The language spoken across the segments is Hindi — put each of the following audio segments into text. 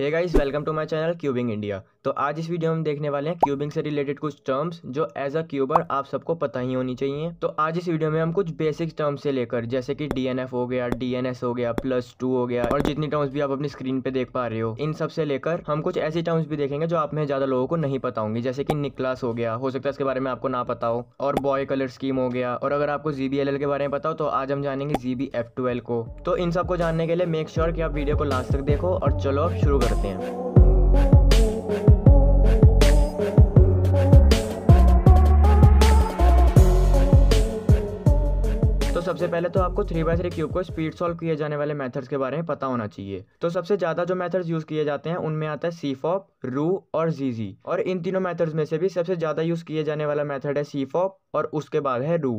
hey guys welcome to my channel cubing India तो आज इस वीडियो में देखने वाले हैं क्यूबिंग से रिलेटेड कुछ टर्म्स जो एज अ क्यूबर आप सबको पता ही होनी चाहिए तो आज इस वीडियो में हम कुछ बेसिक टर्म्स से लेकर जैसे कि डीएनएफ हो गया डीएनएस हो गया प्लस टू हो गया और जितनी टर्म्स भी आप अपनी स्क्रीन पे देख पा रहे हो इन सब से लेकर हम कुछ ऐसी टर्म्स भी देखेंगे जो आप में ज्यादा लोगों को नहीं पता होंगे जैसे कि निकलास हो गया हो सकता है इसके बारे में आपको ना पता हो और बॉय कलर स्कीम हो गया और अगर आपको जीबीएलएल के बारे में पता हो तो आज हम जानेंगे जीबीएफ को तो इन सबको जानने के लिए मेक श्योर की आप वीडियो को लास्ट तक देखो और चलो अब शुरू करते हैं सबसे पहले तो आपको थ्री बाय थ्री क्यूब को स्पीड सॉल्व किए जाने वाले मेथड्स के बारे में पता होना चाहिए तो सबसे ज्यादा जो मेथड्स यूज किए जाते हैं उनमें आता है सीफॉप रू और जीजी और इन तीनों मेथड्स में से भी सबसे ज्यादा यूज किए जाने वाला मेथड है सीफॉप और उसके बाद है रू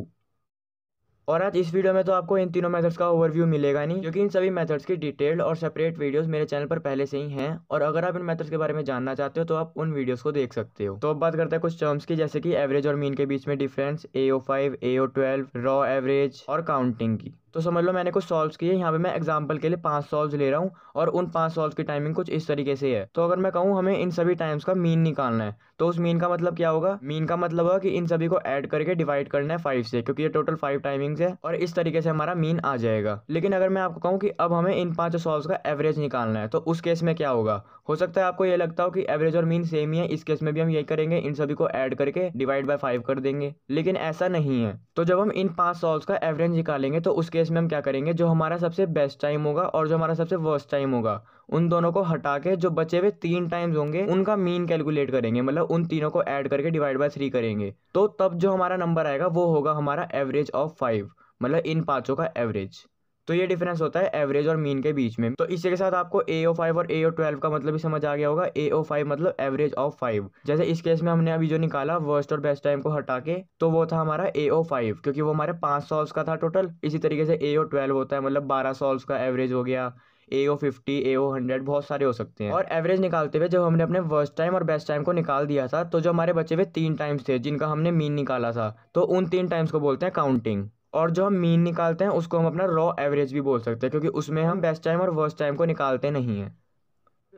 और आज इस वीडियो में तो आपको इन तीनों मेथड्स का ओवरव्यू मिलेगा नहीं क्योंकि इन सभी मेथड्स की डिटेल्ड और सेपरेट वीडियोस मेरे चैनल पर पहले से ही हैं और अगर आप इन मेथड्स के बारे में जानना चाहते हो तो आप उन वीडियोस को देख सकते हो तो अब बात करते हैं कुछ टर्म्स की जैसे कि एवरेज और मीन के बीच में difference A O five A O twelve raw average और काउंटिंग की तो समझ लो मैंने कुछ सॉल्व किए यहाँ पे मैं एग्जाम्पल के लिए पांच सॉल्व ले रहा हूँ और उन पांच सॉल्व की टाइमिंग कुछ इस तरीके से है तो अगर मैं कहूँ हमें इन सभी टाइम्स का मीन निकालना है तो उस मीन का मतलब क्या होगा मीन का मतलब होगा कि इन सभी को ऐड करके डिवाइड करना है फाइव से क्योंकि ये टोटल फाइव टाइमिंग्स है और इस तरीके से हमारा मीन आ जाएगा लेकिन अगर मैं आपको कहूँ कि अब हमें इन पांच सॉल्व का एवरेज निकालना है तो उस केस में क्या होगा हो सकता है आपको ये लगता हो कि एवरेज और मीन सेम ही है इस केस में भी हम यही करेंगे इन सभी को ऐड करके डिवाइड बाय फाइव कर देंगे लेकिन ऐसा नहीं है तो जब हम इन पांच सॉल्व का एवरेज निकालेंगे तो उसके केस में हम क्या करेंगे जो हमारा सबसे बेस्ट टाइम होगा और जो हमारा सबसे वर्स्ट टाइम होगा उन दोनों को हटा के जो बचे हुए तीन टाइम्स होंगे उनका मीन कैलकुलेट करेंगे मतलब उन तीनों को ऐड करके डिवाइड बाय थ्री करेंगे तो तब जो हमारा नंबर आएगा वो होगा हमारा एवरेज ऑफ फाइव मतलब इन पाँचों का एवरेज तो ये डिफरेंस होता है एवरेज और मीन के बीच में तो इसी के साथ आपको ए ओ फाइव और ए ओ ट्वेल्व का मतलब भी समझ आ गया होगा ए ओ फाइव मतलब एवरेज ऑफ फाइव जैसे इस केस में हमने अभी जो निकाला वर्स्ट और बेस्ट टाइम को हटा के तो वो था हमारा ए ओ फाइव क्योंकि वो हमारे पांच सॉल्व का था टोटल इसी तरीके से ए ओ ट्वेल्व होता है मतलब बारह सॉल्व का एवरेज हो गया ए ओ फिफ्टी ए ओ हंड्रेड बहुत सारे हो सकते हैं और एवरेज निकालते हुए जब हमने अपने वर्स्ट टाइम और बेस्ट टाइम को निकाल दिया था तो जो हमारे बचे हुए तीन टाइम्स थे जिनका हमने मीन निकाला था तो उन तीन टाइम्स को बोलते हैं काउंटिंग और जो हम मीन निकालते हैं उसको हम अपना रॉ एवरेज भी बोल सकते हैं क्योंकि उसमें हम बेस्ट टाइम और वर्स्ट टाइम को निकालते नहीं हैं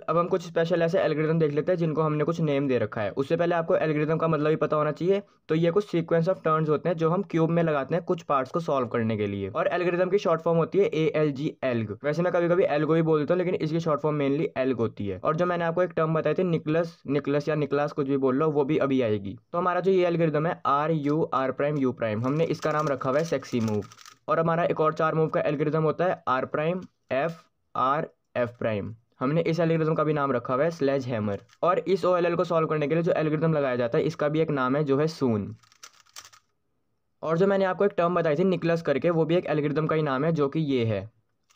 अब हम कुछ स्पेशल ऐसे एलग्रिदम देख लेते हैं जिनको हमने कुछ नेम दे रखा है उससे पहले आपको एलग्रिदम का मतलब ही पता होना चाहिए तो ये कुछ सीक्वेंस ऑफ टर्न्स होते हैं जो हम क्यूब में लगाते हैं कुछ पार्ट्स को सॉल्व करने के लिए और एलग्रिदम की शॉर्ट फॉर्म होती है ए एल जी एल्ग वैसे मैं कभी कभी एल्गो ही बोलता हूँ लेकिन इसकी शॉर्ट फॉर्म मेनली एल्ग होती है और जो मैंने आपको एक टर्म बताई थी निकलस निकलस या निकलास कुछ भी बोल लो वो भी अभी आएगी तो हमारा जो ये एलग्रिदम है R U R prime U prime हमने इसका नाम रखा हुआ है सेक्सी मूव और हमारा एक और चार मूव का एलग्रिदम होता है R prime F R F prime हमने इस एलग्रिदम का भी नाम रखा हुआ है स्लेज हैमर और इस ओ को सॉल्व करने के लिए जो एलग्रिदम लगाया जाता है इसका भी एक नाम है जो है सून और जो मैंने आपको एक टर्म बताई थी निकलस करके वो भी एक एलग्रिदम का ही नाम है जो कि ये है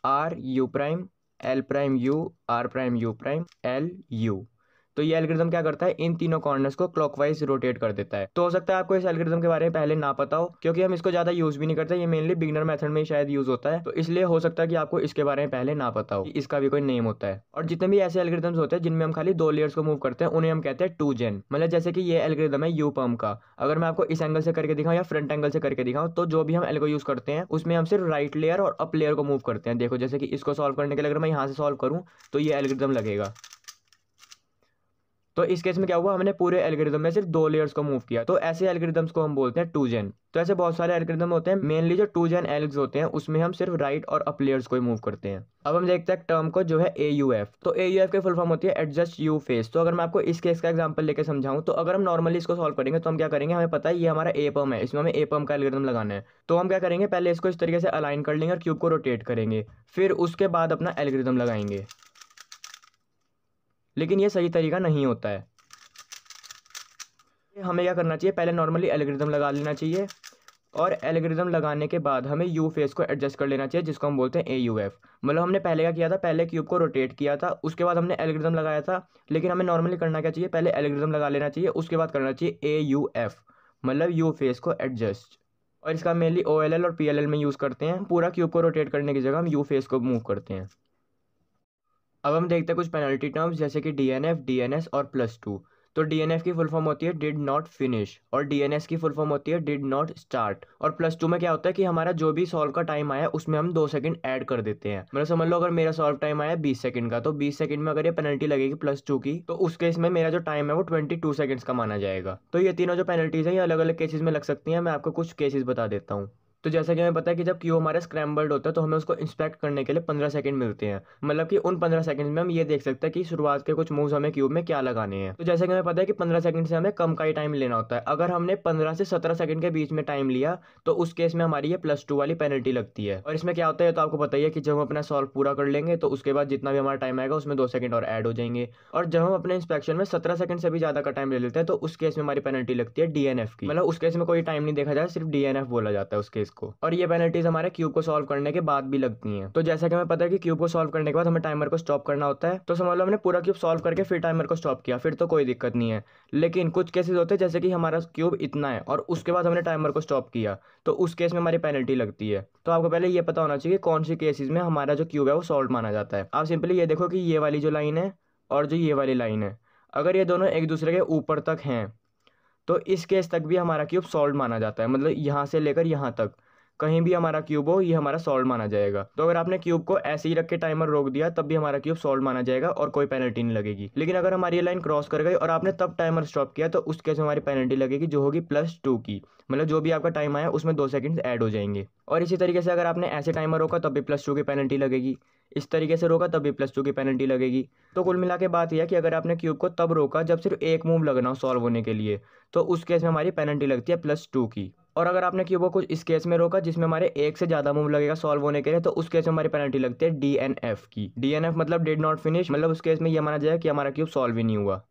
R U prime L prime U R prime U prime L U तो ये एलग्रिदम क्या करता है इन तीनों कॉर्नर्स को क्लॉकवाइज रोटेट कर देता है तो हो सकता है आपको इस एलग्रिदम के बारे में पहले ना पता हो क्योंकि हम इसको ज्यादा यूज भी नहीं करते ये मेनली बिगनर मेथड में शायद यूज होता है तो इसलिए हो सकता है कि आपको इसके बारे में पहले ना पता हो इसका भी कोई नेम होता है और जितने भी ऐसे एलग्रिदम होते हैं जिनमें हम खाली दो लेयर्स को मूव करते हैं उन्हें हम कहते हैं टू जेन मतलब जैसे कि ये एलग्रिदम है यू पम्प का अगर मैं आपको इस एंगल से करके दिखाऊं या फ्रंट एंगल से करके दिखाऊं तो जो भी हम एलगो यूज करते हैं उसमें हम सिर्फ राइट लेयर और अप लेयर को मूव करते हैं देखो जैसे कि इसको सॉल्व करने के लिए अगर मैं यहाँ से सॉल्व करूँ तो ये एलग्रिदम लगेगा तो इस केस में क्या हुआ हमने पूरे एलग्रिदम में सिर्फ दो लेयर्स को मूव किया तो ऐसे एलग्रिदम्स को हम बोलते हैं टू जेन तो ऐसे बहुत सारे एलग्रिदम होते हैं मेनली जो टू जेन एल्स होते हैं उसमें हम सिर्फ राइट और अप लेयर्स को ही मूव करते हैं अब हम देखते हैं टर्म को जो है ए यू एफ तो ए यू एफ की फुल फॉर्म होती है एडजस्ट यू फेस तो अगर मैं आपको इस केस का एग्जाम्पल लेकर समझाऊं तो अगर हम नॉर्मली इसको सॉल्व करेंगे तो हम क्या करेंगे हमें पता है ये हमारा ए पम है इसमें हमें ए पम का एलग्रिदम लगाना है तो हम क्या करेंगे पहले इसको इस तरीके से अलाइन कर लेंगे और क्यूब को रोटेट करेंगे फिर उसके बाद अपना एलग्रिदम लगाएंगे लेकिन ये सही तरीका नहीं होता है हमें क्या करना चाहिए पहले नॉर्मली एलग्रिदम लगा लेना चाहिए और एलग्रिदम लगाने के बाद हमें यू फेस को एडजस्ट कर लेना चाहिए जिसको हम बोलते हैं ए यू एफ मतलब हमने पहले क्या किया था पहले क्यूब को रोटेट किया था उसके बाद हमने एलग्रिदम लगाया था लेकिन हमें नॉर्मली करना क्या चाहिए पहले एलग्रिदम लगा लेना चाहिए उसके बाद करना चाहिए ए यू एफ मतलब यू फेस को एडजस्ट और इसका मेनली ओ एल एल और पी एल एल में यूज़ करते हैं पूरा क्यूब को रोटेट करने की जगह हम यू फेस को मूव करते हैं अब हम देखते हैं कुछ पेनल्टी टर्म्स जैसे कि D N F D N S और प्लस टू तो डी एन एफ की फुल फॉर्म होती है डिड नॉट फिनिश और डी एन एस की फुल फॉर्म होती है डिड नॉट स्टार्ट और प्लस टू में क्या होता है कि हमारा जो भी सॉल्व का टाइम आया उसमें हम दो सेकंड ऐड कर देते हैं मतलब समझ लो अगर मेरा सॉल्व टाइम आया बीस सेकंड का तो बीस सेकंड में अगर ये पेनल्टी लगेगी प्लस टू की तो उस केस में मेरा जो टाइम है वो ट्वेंटी टू सेकंड का माना जाएगा तो ये तीनों जो पेनल्टीज है ये अलग अलग केसेज में लग सकती है मैं आपको कुछ केसेज बता देता हूँ तो जैसा कि हमें पता है कि जब क्यू हमारा स्क्रैम्बल्ड होता है तो हमें उसको इंस्पेक्ट करने के लिए पंद्रह सेकंड मिलते हैं मतलब कि उन पंद्रह सेकंड में हम ये देख सकते हैं कि शुरुआत के कुछ मूव्स हमें क्यूब में क्या लगाने हैं तो जैसा कि हमें पता है कि पंद्रह सेकंड से हमें कम का ही टाइम लेना होता है अगर हमने पंद्रह से सत्रह सेकंड के बीच में टाइम लिया तो उस केस में हमारी ये प्लस टू वाली पेनल्टी लगती है और इसमें क्या होता है तो आपको पता ही है कि जब हम अपना सॉल्व पूरा कर लेंगे तो उसके बाद जितना भी हमारा टाइम आएगा उसमें दो सेकंड और एड हो जाएंगे और जब हम अपने इंस्पेक्शन में सत्रह सेकंड से भी ज्यादा का टाइम ले लेते हैं तो उस केस में हमारी पेनल्टी लगती है डीएनएफ की मतलब उस केस में कोई टाइम नहीं देखा जाए सिर्फ डीएनएफ बोला जाता है उस केस पेनल्टीज को और ये पेनल्टीज हमारे क्यूब को सॉल्व करने के बाद भी लगती है तो जैसा कि हमें पता है कि क्यूब को सॉल्व करने के बाद हमें टाइमर को स्टॉप करना होता है तो समझ लो हमने पूरा क्यूब सॉल्व करके फिर टाइमर को स्टॉप किया फिर तो कोई दिक्कत नहीं है लेकिन कुछ केसेस होते हैं जैसे कि हमारा क्यूब इतना है और उसके बाद हमने टाइमर को स्टॉप किया तो उस केस में हमारी पेनल्टी लगती है तो आपको पहले ये पता होना चाहिए कौन सी केसेस में हमारा जो क्यूब है वो सॉल्व माना जाता है आप सिंपली ये देखो कि ये वाली जो लाइन है और जो ये वाली लाइन है अगर ये दोनों एक दूसरे के ऊपर तक हैं तो इस केस तक भी हमारा क्यूब सॉल्व माना जाता है मतलब यहाँ से लेकर यहाँ तक कहीं भी हमारा क्यूब हो ये हमारा सॉल्व माना जाएगा तो अगर आपने क्यूब को ऐसे ही रख के टाइमर रोक दिया तब भी हमारा क्यूब सॉल्व माना जाएगा और कोई पेनल्टी नहीं लगेगी लेकिन अगर हमारी ये लाइन क्रॉस कर गई और आपने तब टाइमर स्टॉप किया तो उस केस में हमारी पेनल्टी लगेगी जो होगी प्लस टू की मतलब जो भी आपका टाइम आया उसमें दो सेकेंड ऐड हो जाएंगे और इसी तरीके से अगर आपने ऐसे टाइमर रोका तब भी प्लस टू की पेनल्टी लगेगी इस तरीके से रोका तब भी प्लस टू की पेनल्टी लगेगी तो कुल मिला के बात यह कि अगर आपने क्यूब को तब रोका जब सिर्फ एक मूव लगना हो सॉल्व होने के लिए तो उस केस में हमारी पेनल्टी लगती है प्लस टू की और अगर आपने क्यूब को कुछ इस केस में रोका जिसमें हमारे एक से ज़्यादा मूव लगेगा सॉल्व होने के लिए तो उस केस में हमारी पेनल्टी लगती है डी एन एफ की डी एन एफ मतलब डेड नॉट फिनिश मतलब उस केस में यह माना जाए कि हमारा क्यूब सॉल्व ही नहीं हुआ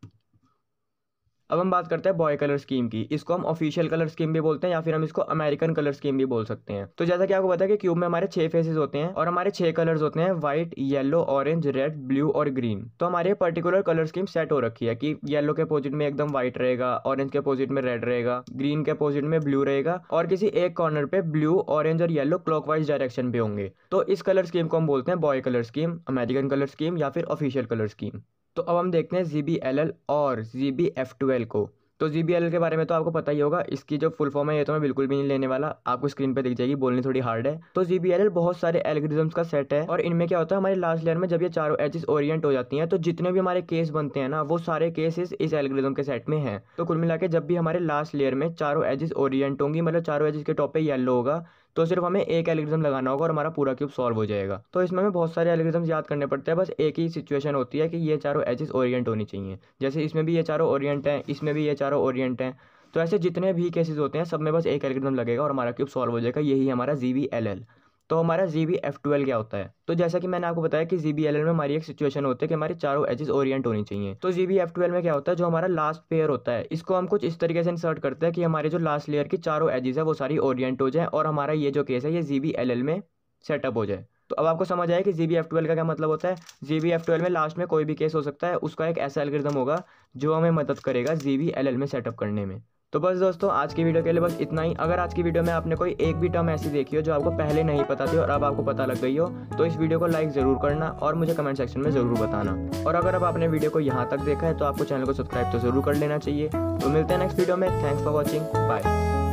अब हम बात करते हैं बॉय कलर स्कीम की इसको हम ऑफिशियल कलर स्कीम भी बोलते हैं या फिर हम इसको अमेरिकन कलर स्कीम भी बोल सकते हैं तो जैसा कि आपको पता है कि क्यूब में हमारे छह फेसेस होते हैं और हमारे छह कलर्स होते हैं white yellow orange red blue और ग्रीन तो हमारे पर्टिकुलर कलर स्कीम सेट हो रखी है कि येलो के अपोजिट में एकदम व्हाइट रहेगा ऑरेंज के अपोजिट में रेड रहेगा ग्रीन के अपोजिट में ब्लू रहेगा और किसी एक कॉर्नर पे ब्लू ऑरेंज और येलो क्लॉक डायरेक्शन पे होंगे तो इस कलर स्कीम को हम बोलते हैं boy colour scheme American colour scheme या फिर ऑफिशियल कलर स्कीम तो अब हम देखते हैं जी बी एल एल और जी बी एफ ट्वेल्व को तो जी बी एल के बारे में तो आपको पता ही होगा इसकी जो फुल फॉर्म है ये तो मैं बिल्कुल भी नहीं लेने वाला आपको स्क्रीन पे दिख जाएगी बोलनी थोड़ी हार्ड है तो जी बी एल बहुत सारे एल्गोरिथम्स का सेट है और इनमें क्या होता है हमारे लास्ट लेयर में जब ये चारों एजेस ओरिएंट हो जाती हैं तो जितने भी हमारे केस बनते हैं ना वो सारे केसेस इस एलग्रिजम के सेट में है तो कुल मिला के जब भी हमारे लास्ट लेयर में चारों एजेस ओरिएंट होंगी मतलब चारों एजेस के टॉप पे येलो होगा तो सिर्फ हमें एक एल्ग्रिदम लगाना होगा और हमारा पूरा क्यूब सॉल्व हो जाएगा तो इसमें हमें बहुत सारे एल्ग्रिदम याद करने पड़ते हैं बस एक ही सिचुएशन होती है कि ये चारों एजेस ओरिएंट होनी चाहिए जैसे इसमें भी ये चारों ओरिएंट हैं इसमें भी ये चारों ओरिएंट हैं तो ऐसे जितने भी केसेज़ होते हैं सब में बस एक एलिग्रिजम लगेगा और हमारा क्यूब सॉल्व हो जाएगा यही हमारा जी वी एल एल तो हमारा जी बी एफ ट्वेल्व क्या होता है तो जैसा कि मैंने आपको बताया कि जी बी एल एल में हमारी एक सिचुएशन होती है कि हमारे चारों एजेस ओरिएंट होनी चाहिए तो जी बी एफ ट्वेल्व में क्या होता है जो हमारा लास्ट पेयर होता है इसको हम कुछ इस तरीके से इंसर्ट करते हैं कि हमारे जो लास्ट लेयर की चारों एजेस है वो सारी ओरिएंट हो जाए और हमारा ये जो केस है ये जी बी एल एल में सेटअप हो जाए तो अब आपको समझ आया कि जी बी एफ ट्वेल्व का क्या मतलब होता है जी बी एफ ट्वेल्व में लास्ट में कोई भी केस हो सकता है उसका एक ऐसा एल्ग्रिदम होगा जो हमें मदद करेगा जी बी एल एल में सेटअप करने में तो बस दोस्तों आज की वीडियो के लिए बस इतना ही अगर आज की वीडियो में आपने कोई एक भी टर्म ऐसी देखी हो जो आपको पहले नहीं पता थी और अब आपको पता लग गई हो तो इस वीडियो को लाइक ज़रूर करना और मुझे कमेंट सेक्शन में ज़रूर बताना और अगर अब आपने वीडियो को यहाँ तक देखा है तो आपको चैनल को सब्सक्राइब तो ज़रूर कर लेना चाहिए तो मिलते हैं नेक्स्ट वीडियो में थैंक्स फॉर वॉचिंग बाय